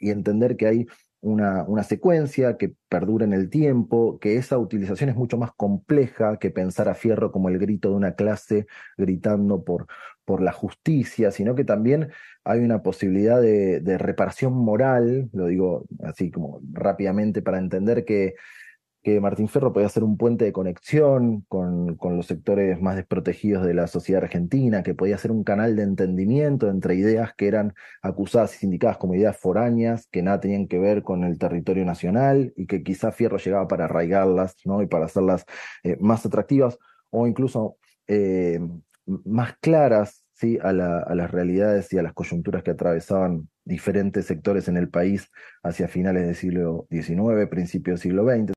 y entender que hay una, una, secuencia que perdura en el tiempo, que esa utilización es mucho más compleja que pensar a fierro como el grito de una clase gritando por, por la justicia, sino que también hay una posibilidad de, de reparación moral, lo digo así como rápidamente para entender que que Martín Ferro podía ser un puente de conexión con, los sectores más desprotegidos de la sociedad argentina, que podía ser un canal de entendimiento entre ideas que eran acusadas y sindicadas como ideas foráneas, que nada tenían que ver con el territorio nacional y que quizá Fierro llegaba para arraigarlas ¿no? y para hacerlas eh, más atractivas o incluso eh, más claras ¿sí? a, a las realidades y a las coyunturas que atravesaban diferentes sectores en el país hacia finales del siglo XIX, principios del siglo XX.